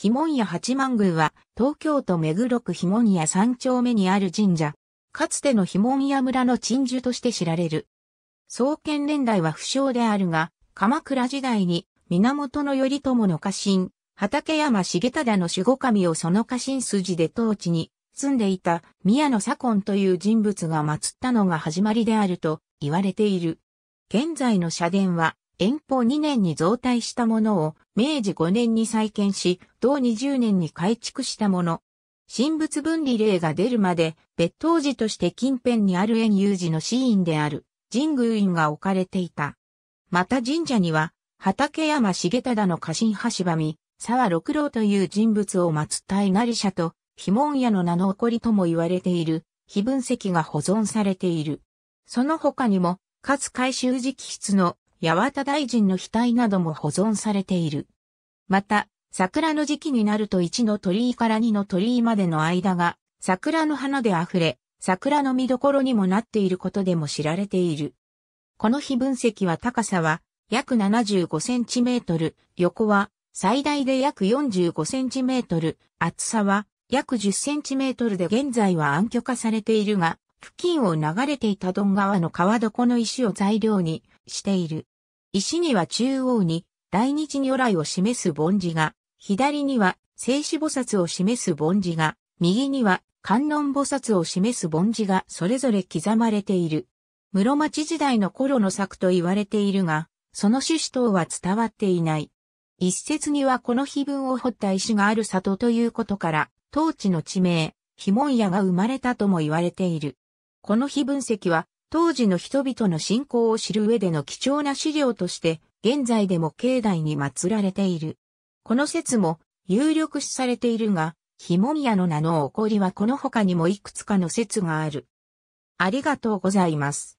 ひもんや八幡宮は、東京都目黒区ひもんや三丁目にある神社。かつてのひもんや村の鎮守として知られる。創建年代は不詳であるが、鎌倉時代に、源頼朝の家臣、畠山重忠の守護神をその家臣筋で当地に住んでいた宮野左近という人物が祀ったのが始まりであると言われている。現在の社殿は遠方2年に増大したものを明治5年に再建し、同20年に改築したもの。神仏分離令が出るまで、別当寺として近辺にある円有寺の寺院である神宮院が置かれていた。また神社には、畠山重忠の家臣橋場見、沢六郎という人物を祀った稲荷社と、碑文屋の名の起こりとも言われている、非分石が保存されている。その他にも、かつ改修直筆の八幡大臣の額なども保存されている。また、桜の時期になると1の鳥居から2の鳥居までの間が、桜の花で溢れ、桜の見どころにもなっていることでも知られている。この碑分析は高さは約75センチメートル、横は最大で約45センチメートル、厚さは約10センチメートルで現在は暗渠化されているが、付近を流れていたドン川の川床の石を材料にしている。石には中央に大日如来を示す盆字が、左には静止菩薩を示す盆字が、右には観音菩薩を示す盆字がそれぞれ刻まれている。室町時代の頃の作と言われているが、その趣旨等は伝わっていない。一説にはこの碑文を掘った石がある里ということから、当地の地名、碑文屋が生まれたとも言われている。この碑分析は、当時の人々の信仰を知る上での貴重な資料として、現在でも境内に祀られている。この説も有力視されているが、ひもみやの名の起こりはこの他にもいくつかの説がある。ありがとうございます。